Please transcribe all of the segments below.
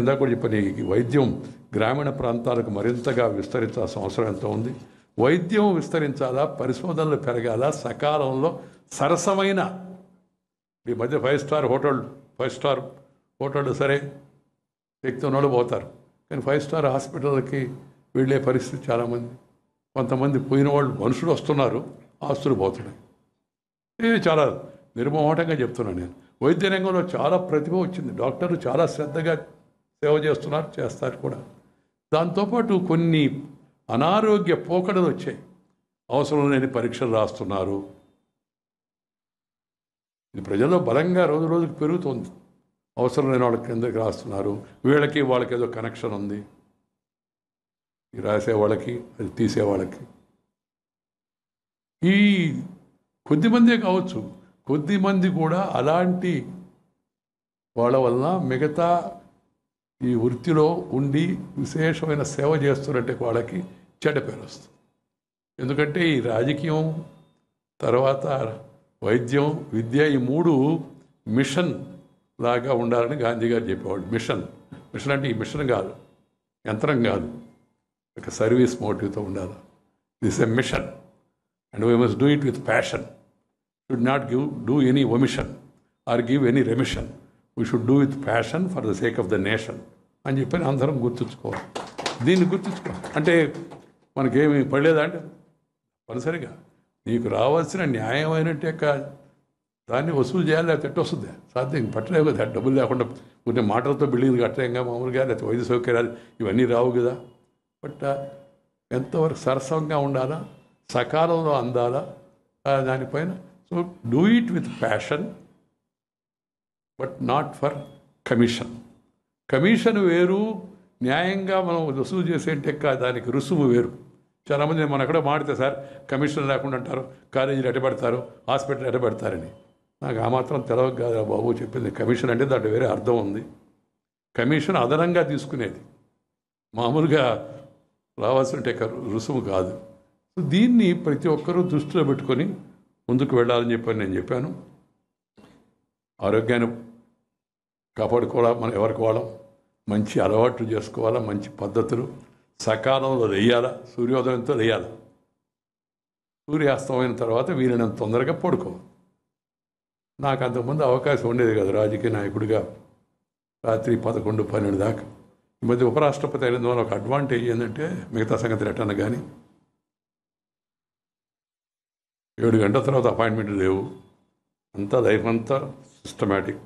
ఇందాక కూడా చెప్పిన ఈ వైద్యం గ్రామీణ ప్రాంతాలకు మరింతగా విస్తరించాల్సిన అవసరం ఎంత ఉంది వైద్యం విస్తరించాలా పరిశోధనలు పెరగాల సకాలంలో సరసమైన ఈ మధ్య five star hotel five star హోటళ్ళు సరే వ్యక్తి ఉన్నోళ్ళు పోతారు కానీ ఫైవ్ స్టార్ హాస్పిటల్కి వెళ్ళే పరిస్థితి చాలామంది కొంతమంది పోయిన వాళ్ళు మనుషులు వస్తున్నారు ఆస్తులు పోతున్నాయి ఇది చాలా నిర్మోహటంగా చెప్తున్నాను నేను వైద్య రంగంలో చాలా ప్రతిభ వచ్చింది డాక్టర్లు చాలా శ్రద్ధగా సేవ చేస్తున్నారు చేస్తారు కూడా దాంతోపాటు కొన్ని అనారోగ్య పోకడలు వచ్చాయి అవసరం లేని పరీక్షలు రాస్తున్నారు ఇది ప్రజల్లో బలంగా రోజు రోజుకు పెరుగుతుంది అవసరం లేని వాళ్ళ కిందకి రాస్తున్నారు వీళ్ళకి వాళ్ళకి ఏదో కనెక్షన్ ఉంది రాసే వాళ్ళకి అది తీసే వాళ్ళకి ఈ కొద్దిమందే కావచ్చు కొద్దిమంది కూడా అలాంటి వాళ్ళ వలన మిగతా ఈ వృత్తిలో ఉండి విశేషమైన సేవ చేస్తున్నట్టే వాళ్ళకి చెడ్డ పేరు వస్తుంది ఎందుకంటే ఈ రాజకీయం తర్వాత వైద్యం విద్య ఈ మూడు మిషన్ లాగా ఉండాలని గాంధీ గారు చెప్పేవాడు మిషన్ మిషన్ అంటే ఈ మిషన్ కాదు యంత్రం కాదు ఒక సర్వీస్ మోటివ్తో ఉండాలి this a mission and we must do it with passion should not give do any omission or give any remission we should do with passion for the sake of the nation అని చెప్పి అందరం గుర్తుంచుకోవాలి దీన్ని గుర్తుంచుకో అంటే మనకేమి పడలేదా అంటే తప్పనిసరిగా నీకు రావాల్సిన న్యాయమైనట్టు యొక్క దాన్ని వసూలు చేయాలి లేకపోతే ఎట్టు వస్తుంది సాధ్యం పట్టలేవు కదా డబ్బులు లేకుండా కొన్ని మాటలతో బిల్డింగ్ కట్టలేంగా మామూలుగా లేకపోతే వైద్య సౌకర్యాలు ఇవన్నీ రావు కదా బట్ ఎంతవరకు సరసంగా ఉండాలా సకాలంలో అందాలా దానిపైన so do it with passion but not for commission commission వేరు న్యాయంగా మనం రుసుము టెక్క దానికి రుసుము వేరు చాలామంది మన ఎక్కడో మాడితే సార్ కమిషన్ లేకుండా అంటారు కాలేజీలు ఎట్టబడతారు హాస్పిటల్ ఎట్టబడతారని నాకు ఆ మాత్రం తెలవ కాదు బాబు చెప్పింది కమిషన్ అంటే దాంట్లో వేరే అర్థం ఉంది కమిషన్ అదనంగా తీసుకునేది మామూలుగా రావాల్సిన రుసుము కాదు దీన్ని ప్రతి ఒక్కరూ దృష్టిలో పెట్టుకొని ముందుకు వెళ్ళాలని చెప్పని నేను చెప్పాను ఆరోగ్యాన్ని కాపాడుకోవాలా మనం ఎవరికి వాళ్ళం మంచి అలవాట్లు చేసుకోవాలా మంచి పద్ధతులు సకాలంలో లేయాలా సూర్యోదయంతో లేయాలా సూర్యాస్తమైన తర్వాత వీలైనంత తొందరగా పడుకో నాకు అంతకుముందు అవకాశం ఉండేది కదా రాజకీయ నాయకుడిగా రాత్రి పదకొండు పన్నెండు దాకా ఈ మధ్య ఉపరాష్ట్రపతి అయిన ఒక అడ్వాంటేజ్ ఏంటంటే మిగతా సంగతి రిటర్న్ కానీ ఏడు గంటల తర్వాత అపాయింట్మెంట్ లేవు అంతా లైఫ్ అంతా సిస్టమేటిక్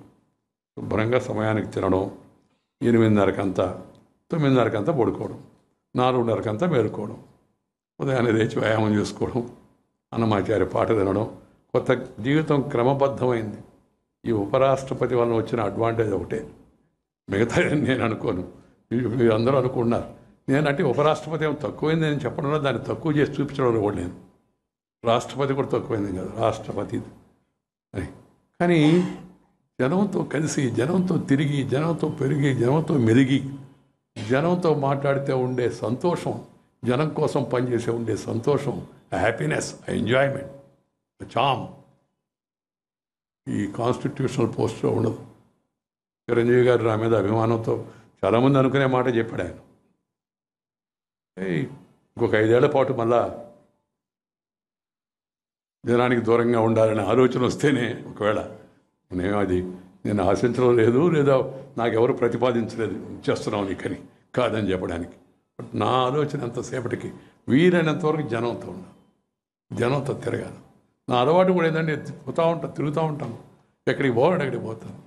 శుభ్రంగా సమయానికి తినడం ఎనిమిదిన్నరకంతా తొమ్మిదిన్నరకంతా పడుకోవడం నాలుగున్నరకంతా మేలుకోవడం ఉదయాన్నే లేచి వ్యాయామం చేసుకోవడం అన్నమాచారి పాట తినడం కొత్త జీవితం క్రమబద్ధమైంది ఈ ఉపరాష్ట్రపతి వలన వచ్చిన అడ్వాంటేజ్ ఒకటే మిగతా నేను అనుకోను మీరు అందరూ అనుకున్నారు నేనంటే ఉపరాష్ట్రపతి ఏమో తక్కువైంది నేను చెప్పడంలో దాన్ని తక్కువ చేసి చూపించడం కూడా నేను రాష్ట్రపతి కూడా తక్కువైంది కదా రాష్ట్రపతి కానీ జనంతో కలిసి జనంతో తిరిగి జనంతో పెరిగి జనంతో మెరిగి జనంతో మాట్లాడితే ఉండే సంతోషం జనం కోసం పనిచేసే ఉండే సంతోషం హ్యాపీనెస్ ఎంజాయ్మెంట్ చామ్ ఈ కాన్స్టిట్యూషనల్ పోస్ట్లో ఉండదు చిరంజీవి గారు నా మీద అభిమానంతో చాలామంది అనుకునే మాట చెప్పాడు ఆయన ఇంకొక ఐదేళ్ల పాటు మళ్ళా జనానికి దూరంగా ఉండాలనే ఆలోచన వస్తేనే ఒకవేళ నేను అది నేను ఆశించడం లేదు లేదా నాకెవరు ప్రతిపాదించలేదు చేస్తున్నావు నీకని కాదని చెప్పడానికి బట్ నా ఆలోచన ఎంతసేపటికి వీలైనంతవరకు జనంతో ఉన్నాను జనంతో తిరగాను నా అలవాటు కూడా ఏంటంటే పోతూ ఉంటాను తిరుగుతూ ఉంటాను ఎక్కడికి పోవాలంటే అక్కడికి పోతాను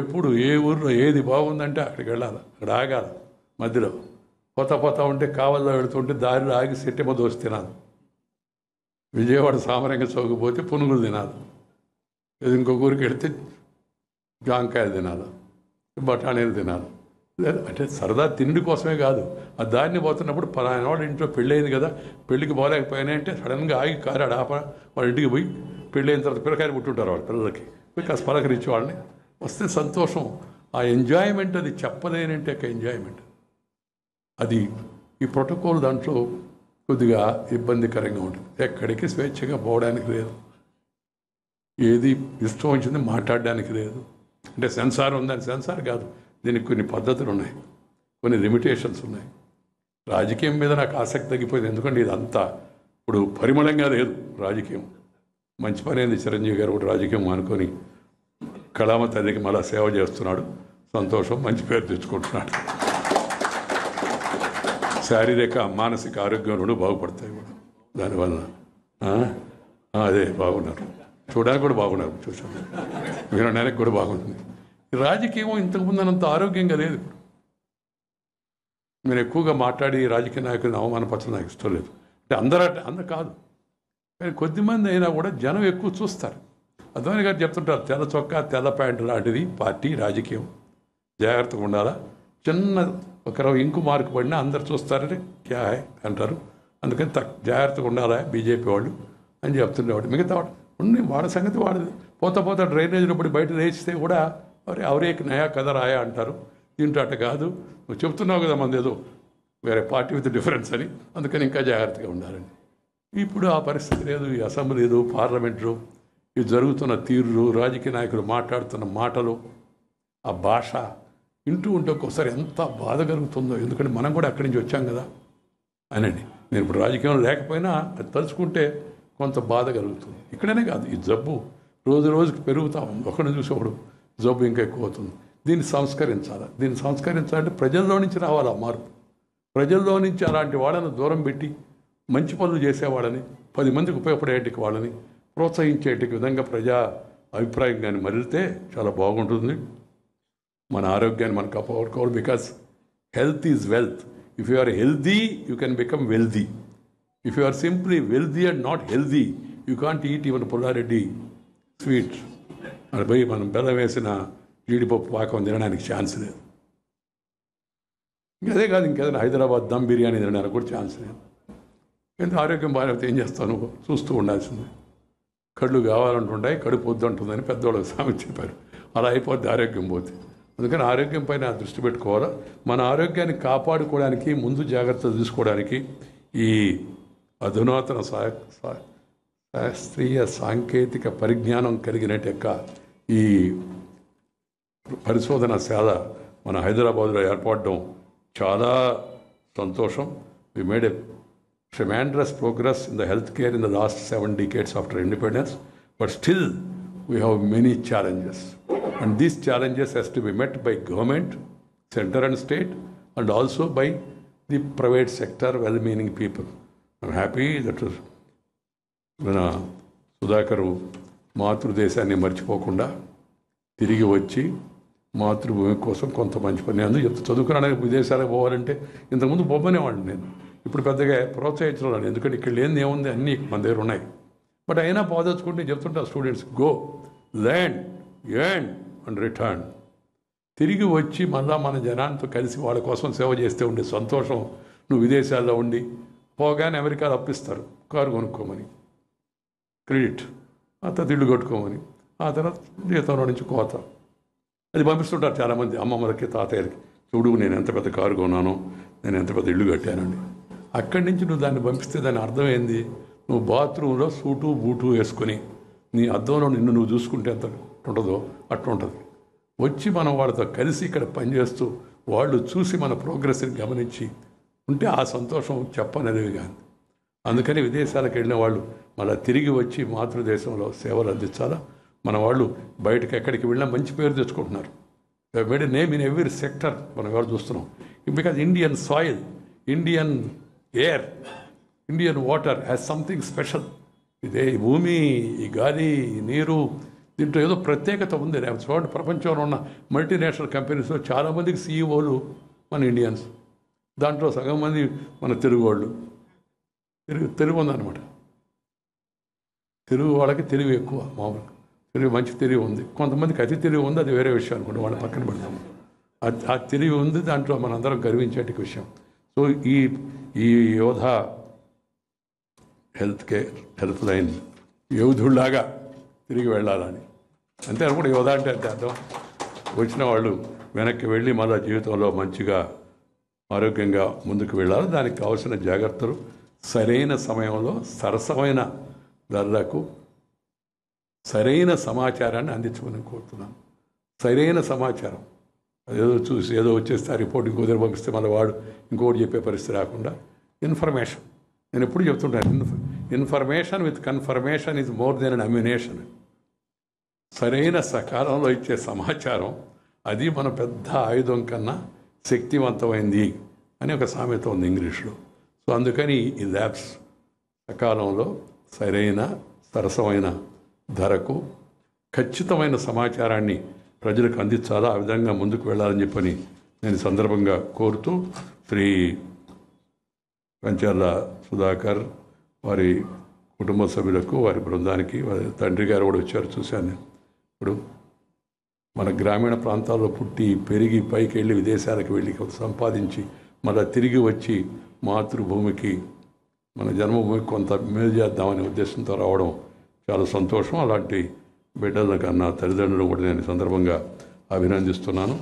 ఎప్పుడు ఏ ఊరిలో ఏది బాగుందంటే అక్కడికి వెళ్ళాలి అక్కడ ఆగాలి మధ్యలో పోతా పోతా ఉంటే కావల్లో వెళుతుంటే దారిలో ఆగి సెట్టిమ దోసి తినాలి విజయవాడ సామరంగ చౌకు పోతే పునుగులు తినాలి ఇంకొక ఊరికి వెడితే జాంకాయలు తినాలి బఠానీలు తినాలి లేదు అంటే సరదా తిండి కోసమే కాదు ఆ దారిని పోతున్నప్పుడు పలానా వాడు ఇంట్లో పెళ్ళయింది కదా పెళ్ళికి పోలేకపోయినా అంటే సడన్గా ఆగి ఆడ ఆప వాళ్ళ ఇంటికి పోయి పెళ్ళైన తర్వాత పిల్లకాయలు పుట్టుంటారు వాళ్ళ పిల్లలకి పోయి కాస్త పలకరించి వాళ్ళని వస్తే సంతోషం ఆ ఎంజాయ్మెంట్ అది చెప్పలేనంటే ఒక ఎంజాయ్మెంట్ అది ఈ ప్రోటోకాల్ దాంట్లో కొద్దిగా ఇబ్బందికరంగా ఉంటుంది ఎక్కడికి స్వేచ్ఛగా పోవడానికి లేదు ఏది ఇష్టం వచ్చింది మాట్లాడడానికి లేదు అంటే సెన్సార్ ఉందని సెన్సార్ కాదు దీనికి కొన్ని పద్ధతులు ఉన్నాయి కొన్ని లిమిటేషన్స్ ఉన్నాయి రాజకీయం మీద నాకు ఆసక్తి తగ్గిపోయింది ఎందుకంటే ఇదంతా ఇప్పుడు పరిమళంగా లేదు రాజకీయం మంచి పని అయింది చిరంజీవి గారు కూడా రాజకీయం అనుకొని కళామ తల్లికి మళ్ళా సేవ చేస్తున్నాడు సంతోషం మంచి పేరు తెచ్చుకుంటున్నాడు శారీరక మానసిక ఆరోగ్యం రెండు బాగుపడతాయి కూడా దానివల్ల అదే బాగున్నారు చూడడానికి కూడా బాగున్నారు మీరు వినడానికి కూడా బాగుంటుంది రాజకీయం ఇంతకుముందు అంత ఆరోగ్యంగా లేదు ఇప్పుడు మీరు ఎక్కువగా మాట్లాడి రాజకీయ నాయకులను అవమానపరచడం నాకు ఇష్టం లేదు అంటే అందరూ అందరు కాదు కానీ కొద్దిమంది అయినా కూడా జనం ఎక్కువ చూస్తారు అద్వాని గారు చెప్తుంటారు తెల్ల చొక్కా తెల్ల ప్యాంటు లాంటిది పార్టీ రాజకీయం జాగ్రత్తగా ఉండాలా చిన్న ఒక ఇంకు మార్కు పడినా అందరు చూస్తారని క్యా అంటారు అందుకని తక్ జాగ్రత్తగా ఉండాలా బీజేపీ వాళ్ళు అని చెప్తుండేవాడు మిగతా వాళ్ళు ఉండి వాడి సంగతి వాడిది పోతా పోతా డ్రైనేజ్ ఇప్పుడు బయట వేస్తే కూడా మరి అవరేకి నయా కథ రాయా అంటారు దీంట్లో అట కాదు నువ్వు చెప్తున్నావు కదా మంది ఏదో వేరే పార్టీ విత్ డిఫరెన్స్ అని అందుకని ఇంకా జాగ్రత్తగా ఉండాలని ఇప్పుడు ఆ పరిస్థితి లేదు ఈ అసెంబ్లీలు పార్లమెంట్లు ఇది జరుగుతున్న తీరులు రాజకీయ నాయకులు మాట్లాడుతున్న మాటలు ఆ భాష వింటూ ఉంటే ఒక్కోసారి ఎంత బాధ కలుగుతుందో ఎందుకంటే మనం కూడా అక్కడి నుంచి వచ్చాం కదా అనండి నేను ఇప్పుడు రాజకీయంలో లేకపోయినా అది తలుచుకుంటే కొంత బాధ కలుగుతుంది ఇక్కడనే కాదు ఈ జబ్బు రోజు రోజుకి పెరుగుతూ ఉంది ఒకరిని చూసేవాడు జబ్బు ఇంకా ఎక్కువ అవుతుంది దీన్ని సంస్కరించాలి దీన్ని సంస్కరించాలంటే ప్రజల్లో నుంచి రావాలి ఆ మార్పు ప్రజల్లో నుంచి అలాంటి వాళ్ళని దూరం పెట్టి మంచి పనులు చేసేవాళ్ళని పది మందికి ఉపయోగపడేటికి వాళ్ళని ప్రోత్సహించేటికి విధంగా ప్రజా అభిప్రాయం కానీ మరిలితే చాలా బాగుంటుంది మన ఆరోగ్యాన్ని మనకు అప్పగొట్టుకోవాలి because health is wealth if you are healthy you can become wealthy if you are simply wealthy and not healthy you can't eat even Pulla Reddy sweet మరి పోయి మనం బెల్లం వేసిన జీడిపప్పు పాకం తినడానికి ఛాన్స్ లేదు అదే కాదు ఇంకేదైనా హైదరాబాద్ దమ్ బిర్యానీ తినడానికి కూడా ఛాన్స్ లేదు ఎంత ఆరోగ్యం బాగాలేకపోతే ఏం చేస్తాను చూస్తూ ఉండాల్సిందే కళ్ళు కావాలంటుంటాయి కడుపు వద్దంటుందని పెద్దవాళ్ళు స్వామి చెప్పారు అలా అయిపోద్ది ఆరోగ్యం పోతే అందుకని ఆరోగ్యం పైన దృష్టి పెట్టుకోవాలా మన ఆరోగ్యాన్ని కాపాడుకోవడానికి ముందు జాగ్రత్తలు తీసుకోవడానికి ఈ అధునాతన శాస్త్రీయ సాంకేతిక పరిజ్ఞానం కలిగినట్టు యొక్క ఈ పరిశోధన శాల మన హైదరాబాద్లో ఏర్పడడం చాలా సంతోషం we made a tremendous progress in the health care in the last seven decades after independence but still we have many challenges and these challenges has to be met by government centre and state and also by the private sector well meaning people I'm happy that మన సుధాకరు మాతృదేశాన్ని మర్చిపోకుండా తిరిగి వచ్చి మాతృభూమి కోసం కొంత మంచి పని అందు ఎంత చదువుకురావడానికి విదేశాలకు పోవాలంటే ఇంతకుముందు బొమ్మనేవాడిని నేను ఇప్పుడు పెద్దగా ప్రోత్సహించడం ఎందుకంటే ఇక్కడ లేని ఏముంది అన్నీ మన దగ్గర ఉన్నాయి బట్ అయినా పాదొచ్చుకుంటే చెప్తుంటా students go land and and return తిరిగి వచ్చి మళ్ళా మన జనాంతో కలిసి వాళ్ళ కోసం సేవ చేస్తే ఉండే సంతోషం నువ్వు విదేశాల్లో ఉండి పోగానే అమెరికాలో అప్పిస్తారు కారు కొనుక్కోమని క్రెడిట్ ఆ తర్వాత ఇల్లు కట్టుకోమని ఆ తర్వాత జీతంలో నుంచి కోత అది పంపిస్తుంటారు చాలామంది అమ్మమ్మలకి తాతయ్యలకి చూడు నేను ఎంత పెద్ద కారు కొన్నాను నేను ఎంత పెద్ద ఇల్లు కట్టానండి అక్కడి నుంచి నువ్వు దాన్ని పంపిస్తే దాని అర్థమైంది నువ్వు బాత్రూంలో సూటు బూటు వేసుకొని నీ అద్దంలో నిన్ను నువ్వు చూసుకుంటే ఎంత ఉంటుందో అట్టుంటుంది వచ్చి మనం వాళ్ళతో కలిసి ఇక్కడ పనిచేస్తూ వాళ్ళు చూసి మన ప్రోగ్రెస్ని గమనించి ఉంటే ఆ సంతోషం చెప్పనిది కానీ అందుకని విదేశాలకు వెళ్ళిన వాళ్ళు మళ్ళీ తిరిగి వచ్చి మాతృదేశంలో సేవలు అందించాలా మన వాళ్ళు బయటకు ఎక్కడికి వెళ్ళినా మంచి పేరు తెచ్చుకుంటున్నారు made name in every sector మనం ఎవరు చూస్తున్నాం because Indian soil Indian air Indian water has something special ఇదే ఈ భూమి ఈ గాలి ఈ నీరు దీంట్లో ఏదో ప్రత్యేకత ఉంది చూడండి ప్రపంచంలో ఉన్న మల్టీనేషనల్ కంపెనీస్లో చాలామందికి సీఈఓలు e మన ఇండియన్స్ దాంట్లో సగం మంది మన తెలుగు వాళ్ళు తెలుగు తెలుగు ఉందన్నమాట తెలుగు వాళ్ళకి తెలివి ఎక్కువ మామూలుగా తెలివి మంచి తెలివి ఉంది కొంతమందికి అతి తెలివి ఉంది అది వేరే విషయం అనుకోండి వాళ్ళ పక్కన పెడతాము ఆ తెలివి ఉంది దాంట్లో మనందరం గర్వించేటి విషయం సో ఈ ఈ యోధ హెల్త్ కేర్ హెల్ప్ లైన్ యోధుల్లాగా తిరిగి వెళ్ళాలని అంతే అనుకుంటే యోధ అంటే అర్థం వచ్చిన వాళ్ళు వెనక్కి వెళ్ళి మళ్ళీ జీవితంలో మంచిగా ఆరోగ్యంగా ముందుకు వెళ్ళాలి దానికి కావాల్సిన జాగ్రత్తలు సరైన సమయంలో సరసమైన ధరలకు సరైన సమాచారాన్ని అందించమని కోరుతున్నాను సరైన సమాచారం ఏదో చూసి ఏదో వచ్చేస్తే ఆ రిపోర్ట్ ఇంకో దగ్గర పంపిస్తే మళ్ళీ వాడు ఇంకోటి చెప్పే పరిస్థితి రాకుండా ఇన్ఫర్మేషన్ నేను ఎప్పుడు చెప్తుంటాను information with confirmation is more than an ammunition సరైన సకాలంలో ఇచ్చే సమాచారం అది మన పెద్ద ఆయుధం కన్నా శక్తివంతమైంది అని ఒక సామెత ఉంది ఇంగ్లీష్లో సో అందుకని ఈ ల్యాబ్స్ సకాలంలో సరైన సరసమైన ధరకు ఖచ్చితమైన సమాచారాన్ని ప్రజలకు అందించాలా ఆ విధంగా ముందుకు వెళ్ళాలని చెప్పని నేను సందర్భంగా కోరుతూ శ్రీ పంచర్ల సుధాకర్ వారి కుటుంబ సభ్యులకు వారి బృందానికి వారి తండ్రి గారు కూడా వచ్చారు చూశాను ఇప్పుడు మన గ్రామీణ ప్రాంతాల్లో పుట్టి పెరిగి పైకి వెళ్ళి విదేశాలకు వెళ్ళి సంపాదించి మళ్ళీ తిరిగి వచ్చి మాతృభూమికి మన జన్మభూమికి కొంత మేలు చేద్దామనే ఉద్దేశంతో రావడం చాలా సంతోషం అలాంటి బిడ్డలకు నా తల్లిదండ్రులు కూడా నేను సందర్భంగా అభినందిస్తున్నాను